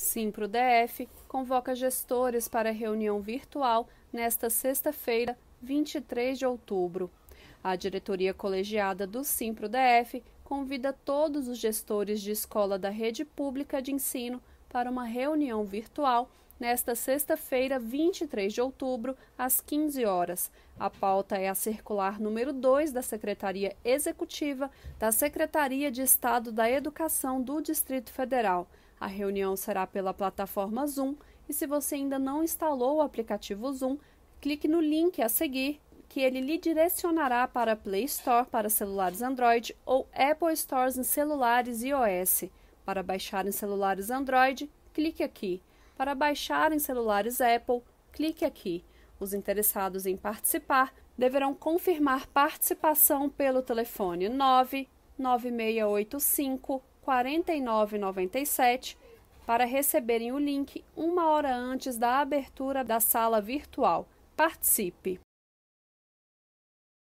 Simpro DF convoca gestores para reunião virtual nesta sexta-feira, 23 de outubro. A diretoria colegiada do Simpro DF convida todos os gestores de escola da rede pública de ensino para uma reunião virtual nesta sexta-feira, 23 de outubro, às 15 horas. A pauta é a circular número 2 da Secretaria Executiva da Secretaria de Estado da Educação do Distrito Federal. A reunião será pela plataforma Zoom e se você ainda não instalou o aplicativo Zoom, clique no link a seguir que ele lhe direcionará para a Play Store para celulares Android ou Apple Stores em celulares iOS. Para baixar em celulares Android, clique aqui. Para baixar em celulares Apple, clique aqui. Os interessados em participar deverão confirmar participação pelo telefone 99685 49,97 para receberem o link uma hora antes da abertura da sala virtual. Participe!